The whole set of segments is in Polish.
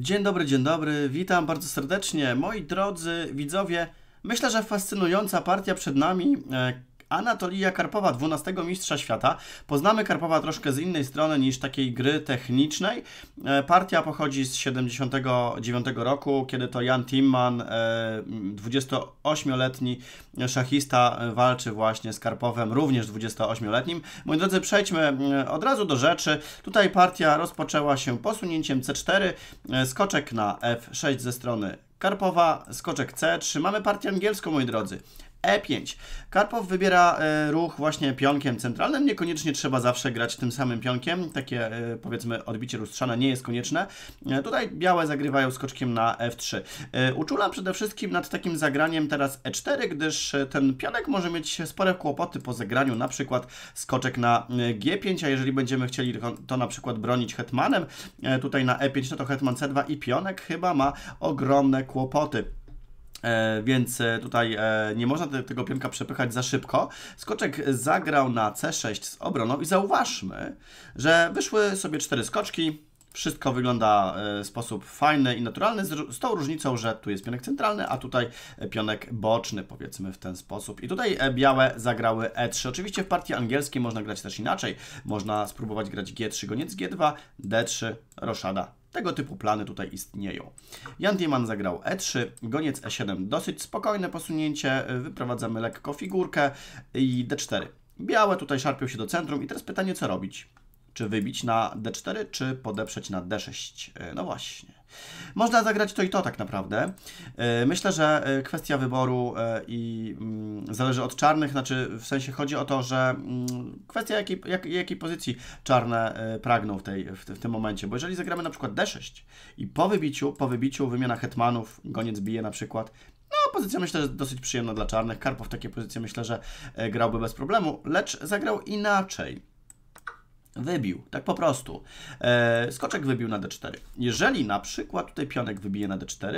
Dzień dobry, dzień dobry, witam bardzo serdecznie. Moi drodzy widzowie, myślę, że fascynująca partia przed nami. E, Anatolija Karpowa, 12 mistrza świata. Poznamy Karpowa troszkę z innej strony niż takiej gry technicznej. E, partia pochodzi z 79 roku, kiedy to Jan Timman, 28-letni e, szachista, e, walczy właśnie z Karpowem, również 28-letnim. Moi drodzy, przejdźmy od razu do rzeczy. Tutaj partia rozpoczęła się posunięciem C4, skoczek na F6 ze strony Karpowa, skoczek C3. Mamy partię angielską, moi drodzy. E5. Karpow wybiera e, ruch właśnie pionkiem centralnym. Niekoniecznie trzeba zawsze grać tym samym pionkiem. Takie e, powiedzmy odbicie lustrzane nie jest konieczne. E, tutaj białe zagrywają skoczkiem na F3. uczulam przede wszystkim nad takim zagraniem teraz E4, gdyż ten pionek może mieć spore kłopoty po zagraniu na przykład skoczek na G5, a jeżeli będziemy chcieli to na przykład bronić hetmanem tutaj na E5, no to hetman C2 i pionek chyba ma ogromne kłopoty. E, więc e, tutaj e, nie można te, tego pionka przepychać za szybko. Skoczek zagrał na C6 z obroną i zauważmy, że wyszły sobie cztery skoczki. Wszystko wygląda e, w sposób fajny i naturalny, z, z tą różnicą, że tu jest pionek centralny, a tutaj e, pionek boczny, powiedzmy w ten sposób. I tutaj białe zagrały E3. Oczywiście w partii angielskiej można grać też inaczej. Można spróbować grać G3, goniec G2, D3, roszada tego typu plany tutaj istnieją. Jan Dieman zagrał E3, goniec E7, dosyć spokojne posunięcie, wyprowadzamy lekko figurkę i D4. Białe tutaj szarpią się do centrum i teraz pytanie, co robić? Czy wybić na d4, czy podeprzeć na d6? E, no właśnie. Można zagrać to i to tak naprawdę. E, myślę, że e, kwestia wyboru i mm, zależy od czarnych, znaczy w sensie chodzi o to, że mm, kwestia jakiej, jak, jakiej pozycji czarne pragną w, tej, w, w, tym momencie, bo jeżeli zagramy na przykład d6 i po wybiciu, po wybiciu wymiana hetmanów, goniec bije na przykład, no pozycja myślę, że dosyć przyjemna dla czarnych, Karpow takie pozycje myślę, że grałby bez problemu, lecz zagrał inaczej. Wybił, tak po prostu. E, skoczek wybił na d4. Jeżeli na przykład tutaj pionek wybije na d4,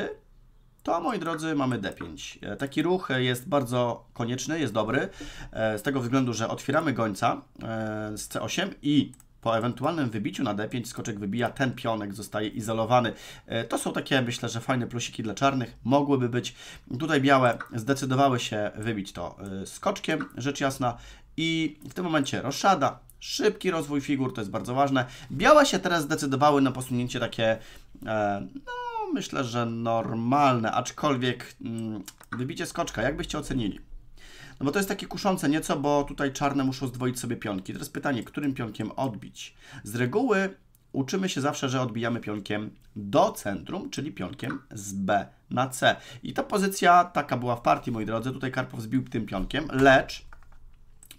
to moi drodzy mamy d5. E, taki ruch jest bardzo konieczny, jest dobry, e, z tego względu, że otwieramy gońca e, z c8 i po ewentualnym wybiciu na d5 skoczek wybija, ten pionek zostaje izolowany. E, to są takie, myślę, że fajne plusiki dla czarnych. Mogłyby być. Tutaj białe zdecydowały się wybić to e, skoczkiem, rzecz jasna. I w tym momencie roszada, Szybki rozwój figur, to jest bardzo ważne. Białe się teraz zdecydowały na posunięcie takie, e, no myślę, że normalne, aczkolwiek mm, wybicie skoczka, jakbyście ocenili? No bo to jest takie kuszące nieco, bo tutaj czarne muszą zdwoić sobie pionki. Teraz pytanie, którym pionkiem odbić? Z reguły uczymy się zawsze, że odbijamy pionkiem do centrum, czyli pionkiem z B na C. I ta pozycja taka była w partii, moi drodzy. Tutaj Karpow zbił tym pionkiem, lecz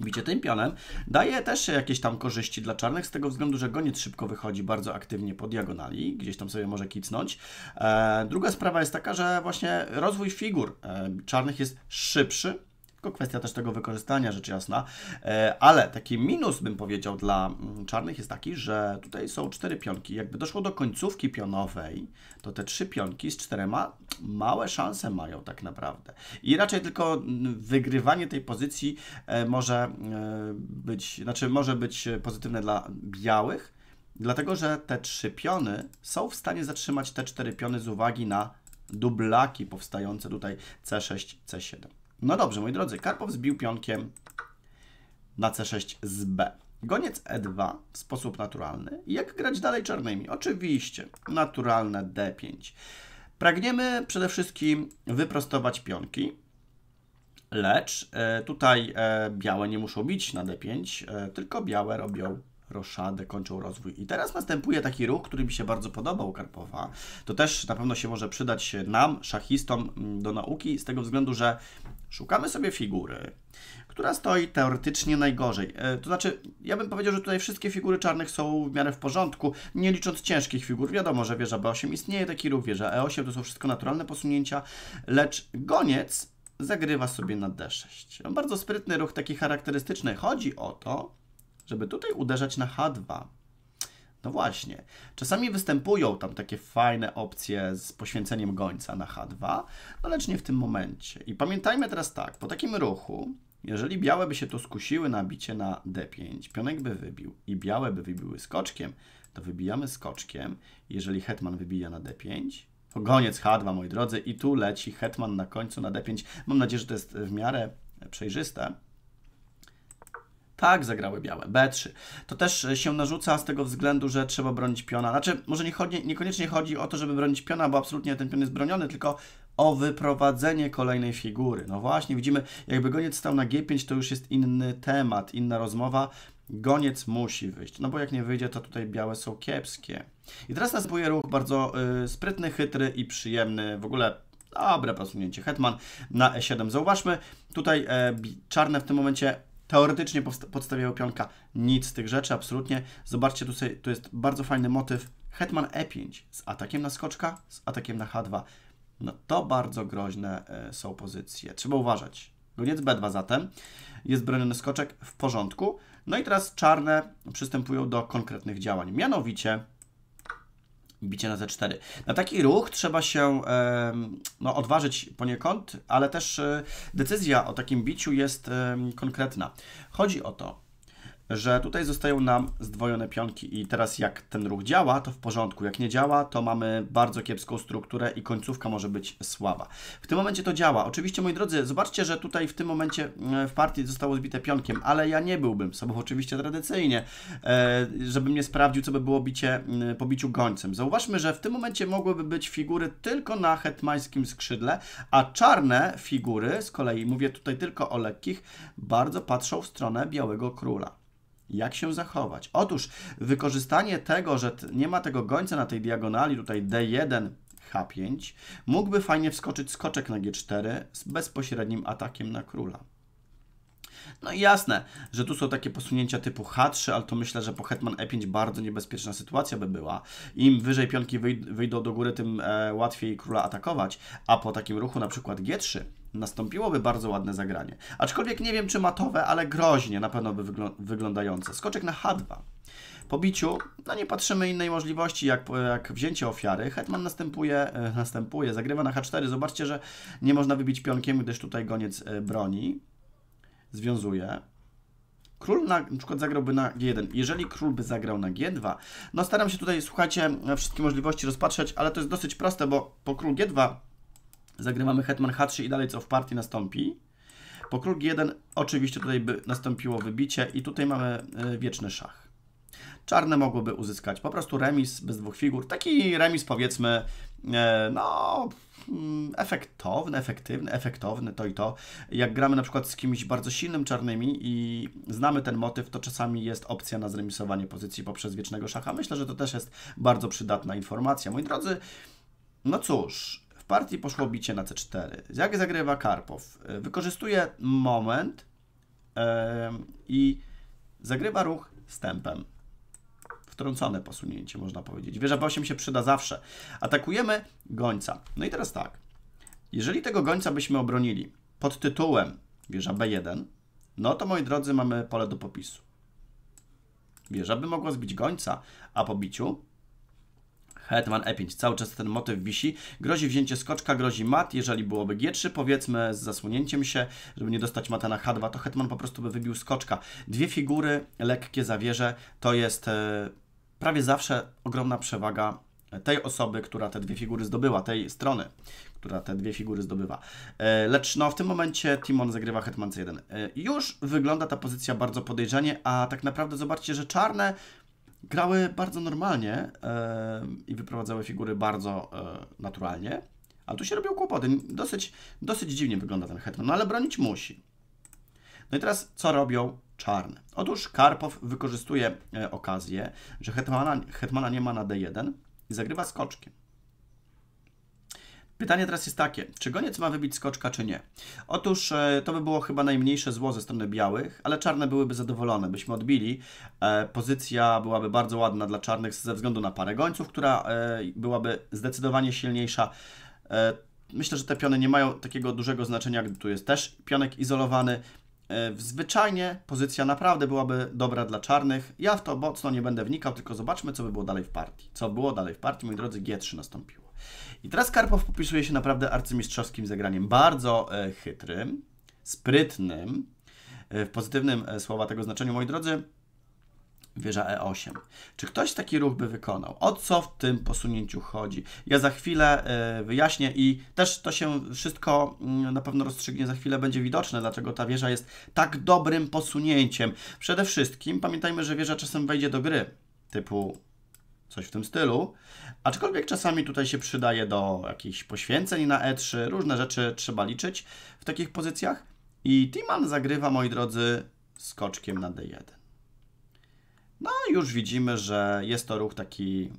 Bicie tym pionem daje też jakieś tam korzyści dla czarnych, z tego względu, że goniec szybko wychodzi bardzo aktywnie po diagonali, gdzieś tam sobie może kicnąć. E, druga sprawa jest taka, że właśnie rozwój figur e, czarnych jest szybszy, tylko kwestia też tego wykorzystania, rzecz jasna. E, ale taki minus, bym powiedział, dla mm, czarnych jest taki, że tutaj są cztery pionki. Jakby doszło do końcówki pionowej, to te trzy pionki z czterema małe szanse mają tak naprawdę. I raczej tylko mm, wygrywanie tej pozycji e, może e, być, znaczy może być pozytywne dla białych, dlatego że te trzy piony są w stanie zatrzymać te cztery piony z uwagi na dublaki powstające tutaj C6, C7. No dobrze, moi drodzy, Karpow zbił pionkiem na c6 z b. Goniec e2 w sposób naturalny. Jak grać dalej czarnymi? Oczywiście, naturalne d5. Pragniemy przede wszystkim wyprostować pionki, lecz e, tutaj e, białe nie muszą bić na d5, e, tylko białe robią roszadę, kończą rozwój. I teraz następuje taki ruch, który mi się bardzo podobał Karpowa. To też na pewno się może przydać nam, szachistom do nauki, z tego względu, że Szukamy sobie figury, która stoi teoretycznie najgorzej. E, to znaczy, ja bym powiedział, że tutaj wszystkie figury czarnych są w miarę w porządku, nie licząc ciężkich figur. Wiadomo, że wieża B8 istnieje taki ruch, wieża E8 to są wszystko naturalne posunięcia, lecz goniec zagrywa sobie na D6. Bardzo sprytny ruch, taki charakterystyczny. Chodzi o to, żeby tutaj uderzać na H2. No właśnie. Czasami występują tam takie fajne opcje z poświęceniem gońca na H2, no lecz nie w tym momencie. I pamiętajmy teraz tak, po takim ruchu, jeżeli białe by się tu skusiły na bicie na D5, pionek by wybił i białe by wybiły skoczkiem, to wybijamy skoczkiem. Jeżeli hetman wybija na D5, to goniec H2, moi drodzy, i tu leci hetman na końcu na D5. Mam nadzieję, że to jest w miarę przejrzyste. Tak, zagrały białe. B3. To też e, się narzuca z tego względu, że trzeba bronić piona. Znaczy, może nie chodzi, niekoniecznie chodzi o to, żeby bronić piona, bo absolutnie ten pion jest broniony, tylko o wyprowadzenie kolejnej figury. No właśnie, widzimy, jakby goniec stał na G5, to już jest inny temat, inna rozmowa. Goniec musi wyjść, no bo jak nie wyjdzie, to tutaj białe są kiepskie. I teraz następuje ruch bardzo y, sprytny, chytry i przyjemny, w ogóle dobre posunięcie. Hetman na E7. Zauważmy, tutaj e, czarne w tym momencie teoretycznie podstawiały pionka. Nic z tych rzeczy, absolutnie. Zobaczcie, tu, sobie, tu jest bardzo fajny motyw. Hetman E5 z atakiem na skoczka, z atakiem na H2. No to bardzo groźne e, są pozycje. Trzeba uważać. Goniec B2 zatem. Jest broniony skoczek w porządku. No i teraz czarne przystępują do konkretnych działań. Mianowicie bicie na Z4. Na taki ruch trzeba się no, odważyć poniekąd, ale też e, decyzja o takim biciu jest konkretna. Chodzi o to, że tutaj zostają nam zdwojone pionki i teraz jak ten ruch działa, to w porządku. Jak nie działa, to mamy bardzo kiepską strukturę i końcówka może być słaba. W tym momencie to działa. Oczywiście, moi drodzy, zobaczcie, że tutaj w tym momencie e, w partii zostało zbite pionkiem, ale ja nie byłbym sobą oczywiście tradycyjnie, e, żebym nie sprawdził, co by było bicie, e, po biciu gońcem. Zauważmy, że w tym momencie mogłyby być figury tylko na hetmańskim skrzydle, a czarne figury, z kolei mówię tutaj tylko o lekkich, bardzo patrzą w stronę Białego Króla. Jak się zachować? Otóż wykorzystanie tego, że nie ma tego gońca na tej diagonali, tutaj D1, H5, mógłby fajnie wskoczyć skoczek na G4 z bezpośrednim atakiem na króla. No i jasne, że tu są takie posunięcia typu H3, ale to myślę, że po hetman E5 bardzo niebezpieczna sytuacja by była. Im wyżej pionki wyjdą do góry, tym e, łatwiej króla atakować, a po takim ruchu na przykład G3 nastąpiłoby bardzo ładne zagranie. Aczkolwiek nie wiem, czy matowe, ale groźnie na pewno by wyglą wyglądające. Skoczek na H2. Po biciu, no nie patrzymy innej możliwości, jak, jak wzięcie ofiary. Hetman następuje, e, następuje, zagrywa na H4. Zobaczcie, że nie można wybić pionkiem, gdyż tutaj goniec e, broni. Związuje. Król na, na przykład zagrałby na G1. Jeżeli król by zagrał na G2, no staram się tutaj, słuchajcie, wszystkie możliwości rozpatrzeć, ale to jest dosyć proste, bo po król G2 zagrywamy hetman h3 i dalej co w partii nastąpi. Po król 1 oczywiście tutaj by nastąpiło wybicie i tutaj mamy e, wieczny szach. Czarne mogłoby uzyskać po prostu remis bez dwóch figur. Taki remis powiedzmy, e, no mm, efektowny, efektywny, efektowny, to i to. Jak gramy na przykład z kimś bardzo silnym czarnymi i znamy ten motyw, to czasami jest opcja na zremisowanie pozycji poprzez wiecznego szacha. Myślę, że to też jest bardzo przydatna informacja. Moi drodzy, no cóż, partii poszło bicie na C4. Jak zagrywa Karpow? E, wykorzystuje moment i zagrywa ruch stępem. Wtrącone posunięcie, można powiedzieć. Wieża B8 się przyda zawsze. Atakujemy gońca. No i teraz tak. Jeżeli tego gońca byśmy obronili pod tytułem wieża B1, no to moi drodzy mamy pole do popisu. Wieża by mogła zbić gońca, a po biciu Hetman E5, cały czas ten motyw wisi. Grozi wzięcie skoczka, grozi mat, jeżeli byłoby G3 powiedzmy z zasłonięciem się, żeby nie dostać mata na H2, to Hetman po prostu by wybił skoczka. Dwie figury, lekkie zawierze, to jest e, prawie zawsze ogromna przewaga e, tej osoby, która te dwie figury zdobyła, tej strony, która te dwie figury zdobywa. E, lecz no, w tym momencie Timon zagrywa hetman c1. Już wygląda ta pozycja bardzo podejrzanie, a tak naprawdę zobaczcie, że czarne grały bardzo normalnie i wyprowadzały figury bardzo e, naturalnie, ale tu się robią kłopoty. Dosyć, dosyć dziwnie wygląda ten hetman, no ale bronić musi. No i teraz co robią czarne? Otóż Karpow wykorzystuje e, okazję, że hetmana, hetmana nie ma na D1 i zagrywa skoczkiem. Pytanie teraz jest takie, czy goniec ma wybić skoczka, czy nie? Otóż e, to by było chyba najmniejsze zło ze strony białych, ale czarne byłyby zadowolone, byśmy odbili. E, pozycja byłaby bardzo ładna dla czarnych ze względu na parę gońców, która e, byłaby zdecydowanie silniejsza. E, myślę, że te piony nie mają takiego dużego znaczenia, gdy tu jest też pionek izolowany. E, zwyczajnie pozycja naprawdę byłaby dobra dla czarnych. Ja w to mocno nie będę wnikał, tylko zobaczmy, co by było dalej w partii. Co było dalej w partii, moi drodzy, G3 nastąpił. I teraz Karpow popisuje się naprawdę arcymistrzowskim zagraniem, bardzo e, chytrym, sprytnym, e, w pozytywnym e, słowa tego znaczeniu, moi drodzy, wieża E8. Czy ktoś taki ruch by wykonał? O co w tym posunięciu chodzi? Ja za chwilę wyjaśnię i też to się wszystko mm, na pewno rozstrzygnie, za chwilę będzie widoczne, dlaczego ta wieża jest tak dobrym posunięciem. Przede wszystkim pamiętajmy, że wieża czasem wejdzie do gry, typu coś w tym stylu. Aczkolwiek czasami tutaj się przydaje do jakichś poświęceń na E3, różne rzeczy trzeba liczyć w takich pozycjach. I Timan zagrywa, moi drodzy, skoczkiem na D1. No, już widzimy, że jest to ruch taki,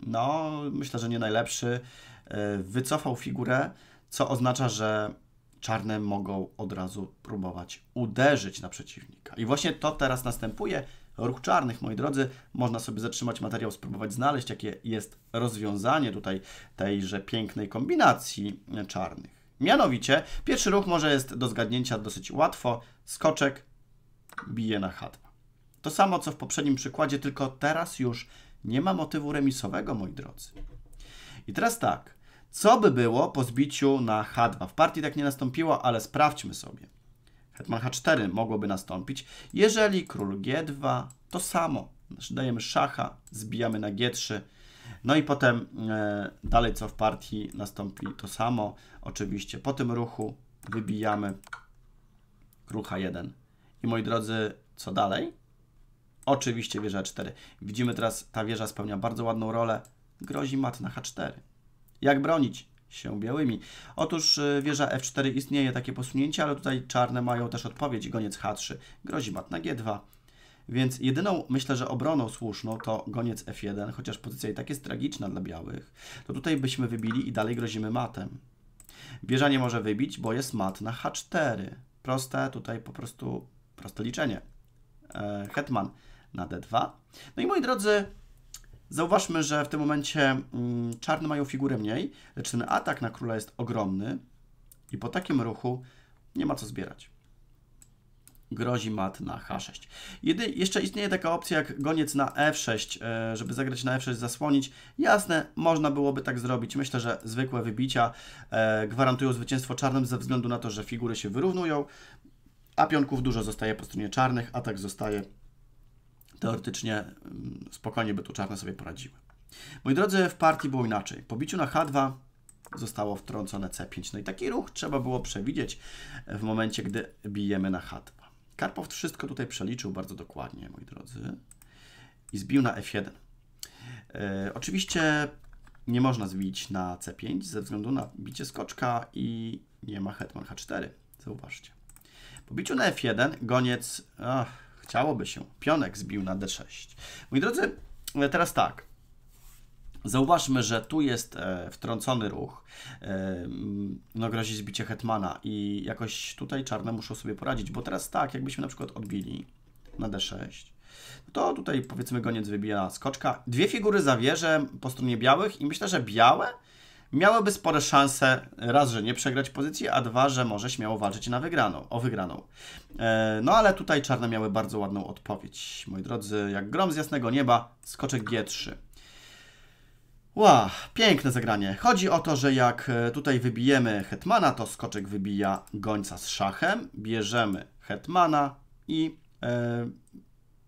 no, myślę, że nie najlepszy. E, wycofał figurę, co oznacza, że czarne mogą od razu próbować uderzyć na przeciwnika. I właśnie to teraz następuje ruch czarnych. Moi drodzy, można sobie zatrzymać materiał, spróbować znaleźć, jakie jest rozwiązanie tutaj tejże pięknej kombinacji czarnych. Mianowicie, pierwszy ruch może jest do zgadnięcia dosyć łatwo. Skoczek bije na H2. To samo, co w poprzednim przykładzie, tylko teraz już nie ma motywu remisowego, moi drodzy. I teraz tak, co by było po zbiciu na H2? W partii tak nie nastąpiło, ale sprawdźmy sobie hetman h4 mogłoby nastąpić. Jeżeli król g2, to samo. Znaczy, dajemy szacha, zbijamy na g3. No i potem e, dalej co w partii nastąpi to samo. Oczywiście po tym ruchu wybijamy król h1. I moi drodzy, co dalej? Oczywiście wieża 4. Widzimy teraz, ta wieża spełnia bardzo ładną rolę. Grozi mat na h4. Jak bronić? się białymi. Otóż e, wieża F4 istnieje takie posunięcie, ale tutaj czarne mają też odpowiedź. Goniec H3 grozi mat na G2. Więc jedyną, myślę, że obroną słuszną to goniec F1, chociaż pozycja i tak jest tragiczna dla białych, to tutaj byśmy wybili i dalej grozimy matem. Wieża nie może wybić, bo jest mat na H4. Proste tutaj po prostu, proste liczenie. E, Hetman na D2. No i moi drodzy, Zauważmy, że w tym momencie mm, czarne mają figurę mniej, lecz ten atak na króla jest ogromny i po takim ruchu nie ma co zbierać. Grozi mat na h6. Jedy, jeszcze istnieje taka opcja jak goniec na f6, e, żeby zagrać na f6, zasłonić. Jasne, można byłoby tak zrobić. Myślę, że zwykłe wybicia e, gwarantują zwycięstwo czarnym ze względu na to, że figury się wyrównują, a pionków dużo zostaje po stronie czarnych, atak zostaje teoretycznie mm, spokojnie by tu czarne sobie poradziły. Moi drodzy, w partii było inaczej. Po biciu na H2 zostało wtrącone C5. No i taki ruch trzeba było przewidzieć w momencie, gdy bijemy na H2. Karpow wszystko tutaj przeliczył bardzo dokładnie, moi drodzy, i zbił na F1. E, oczywiście nie można zbić na C5 ze względu na bicie skoczka i nie ma hetman H4. Zauważcie. Po biciu na F1 goniec... Ach, Chciałoby się. Pionek zbił na d6. Moi drodzy, e, teraz tak. Zauważmy, że tu jest e, wtrącony ruch, e, no grozi zbicie hetmana i jakoś tutaj czarne muszą sobie poradzić, bo teraz tak, jakbyśmy na przykład odbili na d6, to tutaj powiedzmy goniec wybija skoczka. Dwie figury zawierzę po stronie białych i myślę, że białe miałyby spore szanse raz, że nie przegrać pozycji, a dwa, że może śmiało walczyć na wygraną, o wygraną. E, no ale tutaj czarne miały bardzo ładną odpowiedź. Moi drodzy, jak grom z jasnego nieba, skoczek G3. Ła, piękne zagranie. Chodzi o to, że jak e, tutaj wybijemy hetmana, to skoczek wybija gońca z szachem, bierzemy hetmana i e,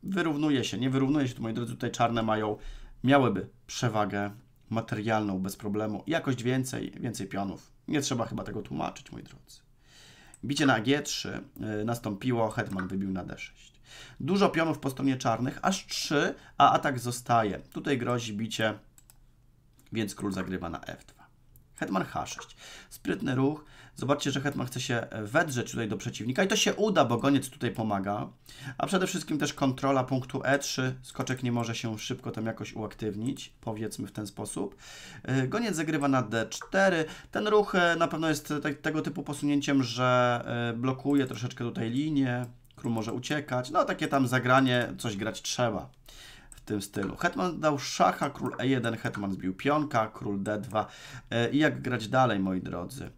wyrównuje się. Nie wyrównuje się, to moi drodzy, tutaj czarne mają, miałyby przewagę materialną bez problemu. Jakość więcej, więcej pionów. Nie trzeba chyba tego tłumaczyć, moi drodzy. Bicie na G3 y, nastąpiło, Hetman wybił na D6. Dużo pionów po stronie czarnych, aż 3, a atak zostaje. Tutaj grozi bicie, więc król zagrywa na F2. Hetman H6. Sprytny ruch. Zobaczcie, że Hetman chce się wedrzeć tutaj do przeciwnika i to się uda, bo goniec tutaj pomaga. A przede wszystkim też kontrola punktu E3. Skoczek nie może się szybko tam jakoś uaktywnić, powiedzmy w ten sposób. Y, goniec zagrywa na D4. Ten ruch y, na pewno jest tego typu posunięciem, że y, blokuje troszeczkę tutaj linię. Król może uciekać. No takie tam zagranie, coś grać trzeba tym stylu. Hetman dał szacha, król e1, hetman zbił pionka, król d2. E, I jak grać dalej, moi drodzy?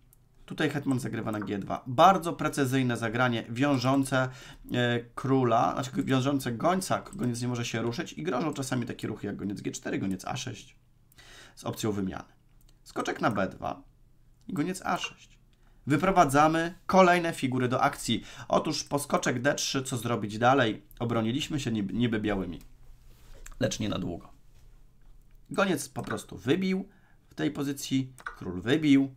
Tutaj hetman zagrywa na g2. Bardzo precyzyjne zagranie, wiążące e, króla, znaczy wiążące gońca. Goniec nie może się ruszyć i grożą czasami takie ruchy jak goniec g4, goniec a6 z opcją wymiany. Skoczek na b2 i goniec a6 wyprowadzamy kolejne figury do akcji. Otóż po skoczek D3 co zrobić dalej? Obroniliśmy się niby białymi lecz nie na długo. Goniec po prostu wybił w tej pozycji, król wybił,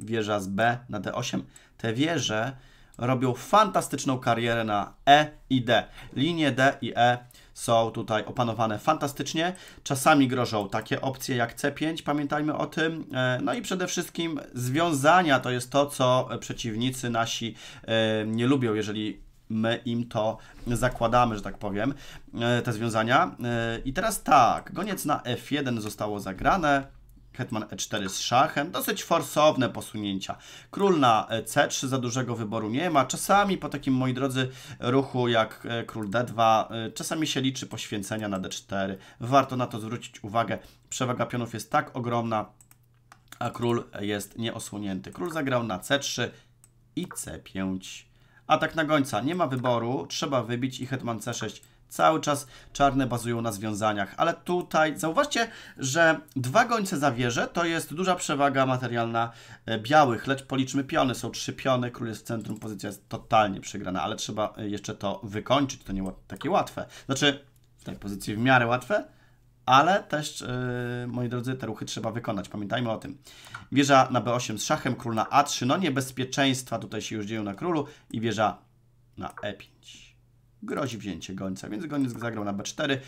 wieża z B na D8. Te wieże robią fantastyczną karierę na E i D. Linie D i E są tutaj opanowane fantastycznie. Czasami grożą takie opcje jak C5, pamiętajmy o tym. E, no i przede wszystkim związania to jest to, co przeciwnicy nasi e, nie lubią, jeżeli my im to zakładamy, że tak powiem, e, te związania. E, I teraz tak, goniec na f1 zostało zagrane, hetman e4 z szachem, dosyć forsowne posunięcia. Król na e c3 za dużego wyboru nie ma. Czasami po takim, moi drodzy, ruchu jak król d2, czasami się liczy poświęcenia na d4. Warto na to zwrócić uwagę. Przewaga pionów jest tak ogromna, a król jest nieosłonięty. Król zagrał na c3 i c5. Atak na gońca. Nie ma wyboru. Trzeba wybić i Hetman C6. Cały czas czarne bazują na związaniach, ale tutaj zauważcie, że dwa gońce za wieżę to jest duża przewaga materialna e, białych, lecz policzmy piony, są trzy piony, król jest w centrum, pozycja jest totalnie przegrana, ale trzeba e, jeszcze to wykończyć, to nie takie łatwe. Znaczy, w tej pozycji w miarę łatwe, ale też, yy, moi drodzy, te ruchy trzeba wykonać. Pamiętajmy o tym. Wieża na B8 z szachem, król na A3. No niebezpieczeństwa tutaj się już dzieją na królu i wieża na E5. Grozi wzięcie gońca, więc goniec zagrał na B4.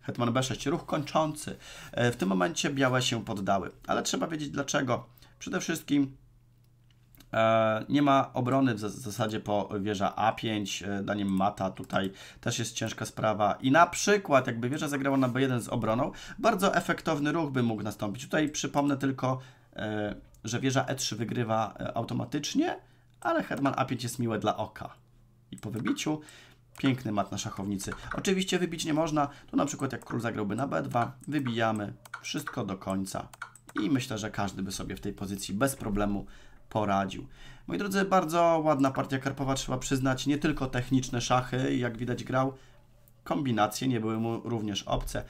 Hetman B6, ruch kończący. E, w tym momencie białe się poddały, ale trzeba wiedzieć dlaczego. Przede wszystkim E, nie ma obrony w zasadzie po wieża A5, e, daniem mata tutaj też jest ciężka sprawa. I na przykład jakby wieża zagrała na B1 z obroną, bardzo efektowny ruch by mógł nastąpić. Tutaj przypomnę tylko, e, że wieża E3 wygrywa automatycznie, ale Herman A5 jest miłe dla oka. I po wybiciu piękny mat na szachownicy. Oczywiście wybić nie można, tu na przykład jak król zagrałby na B2, wybijamy wszystko do końca. I myślę, że każdy by sobie w tej pozycji bez problemu poradził. Moi drodzy, bardzo ładna partia Karpowa, trzeba przyznać, nie tylko techniczne szachy, jak widać grał, kombinacje nie były mu również obce.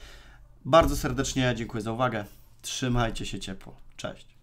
Bardzo serdecznie dziękuję za uwagę, trzymajcie się ciepło, cześć.